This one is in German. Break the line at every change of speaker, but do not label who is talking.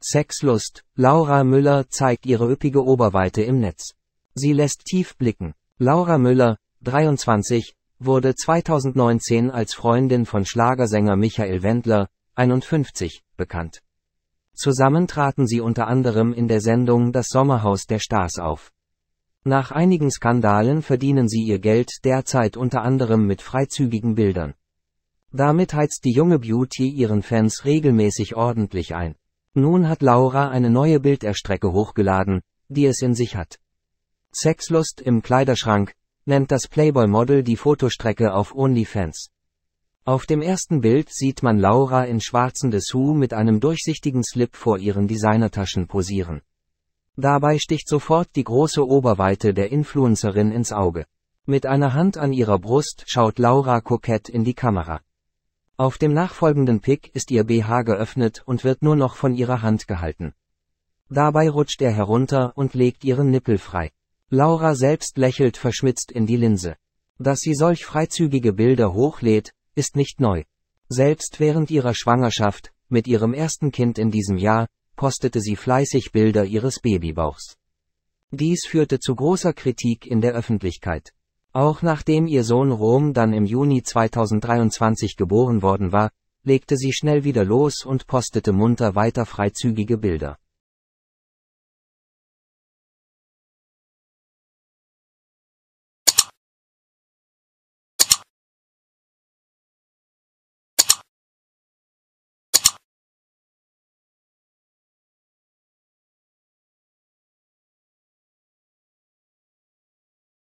Sexlust. Laura Müller zeigt ihre üppige Oberweite im Netz. Sie lässt tief blicken. Laura Müller, 23, wurde 2019 als Freundin von Schlagersänger Michael Wendler, 51, bekannt. Zusammen traten sie unter anderem in der Sendung Das Sommerhaus der Stars auf. Nach einigen Skandalen verdienen sie ihr Geld derzeit unter anderem mit freizügigen Bildern. Damit heizt die junge Beauty ihren Fans regelmäßig ordentlich ein. Nun hat Laura eine neue Bilderstrecke hochgeladen, die es in sich hat. Sexlust im Kleiderschrank nennt das Playboy-Model die Fotostrecke auf OnlyFans. Auf dem ersten Bild sieht man Laura in schwarzen Dessous mit einem durchsichtigen Slip vor ihren Designertaschen posieren. Dabei sticht sofort die große Oberweite der Influencerin ins Auge. Mit einer Hand an ihrer Brust schaut Laura kokett in die Kamera. Auf dem nachfolgenden Pick ist ihr BH geöffnet und wird nur noch von ihrer Hand gehalten. Dabei rutscht er herunter und legt ihren Nippel frei. Laura selbst lächelt verschmitzt in die Linse. Dass sie solch freizügige Bilder hochlädt, ist nicht neu. Selbst während ihrer Schwangerschaft, mit ihrem ersten Kind in diesem Jahr, postete sie fleißig Bilder ihres Babybauchs. Dies führte zu großer Kritik in der Öffentlichkeit. Auch nachdem ihr Sohn Rom dann im Juni 2023 geboren worden war, legte sie schnell wieder los und postete munter weiter freizügige Bilder.